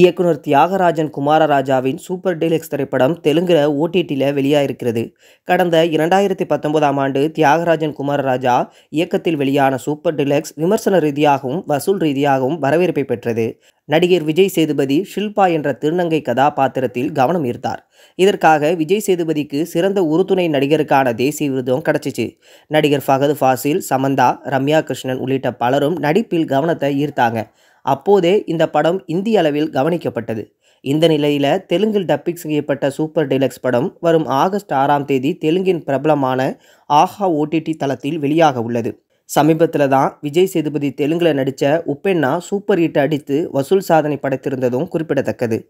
இயக்குனர் Thiagarajan குமாரராஜாவின் super deluxe திரைப்படம் தெலுங்குல ஓடிடியில் இருக்கிறது கடந்த இரண்டாயிரத்தி பத்தொன்பதாம் ஆண்டு தியாகராஜன் குமாரராஜா இயக்கத்தில் வெளியான சூப்பர் டீலக்ஸ் விமர்சன ரீதியாகவும் வசூல் ரீதியாகவும் வரவேற்பை பெற்றது நடிகர் விஜய் சேதுபதி ஷில்பா என்ற திருநங்கை கதாபாத்திரத்தில் கவனம் ஈர்த்தார் இதற்காக விஜய் சேதுபதிக்கு சிறந்த உறுதுணை நடிகருக்கான தேசிய விருதும் கிடைச்சிச்சு நடிகர் ஃபகது ஃபாசில் சமந்தா ரம்யா கிருஷ்ணன் உள்ளிட்ட பலரும் நடிப்பில் கவனத்தை ஈர்த்தாங்க அப்போதே இந்த படம் இந்திய அளவில் கவனிக்கப்பட்டது இந்த நிலையில் தெலுங்கில் டப்பிங் செய்யப்பட்ட சூப்பர் டெலக்ஸ் படம் வரும் ஆகஸ்ட் ஆறாம் தேதி தெலுங்கின் பிரபலமான ஆஹா ஓடிடி தளத்தில் வெளியாக உள்ளது சமீபத்தில் தான் விஜய் சேதுபதி தெலுங்கில் நடித்த உப்பெண்ணா சூப்பர் ஹிட் அடித்து வசூல் சாதனை படைத்திருந்ததும் குறிப்பிடத்தக்கது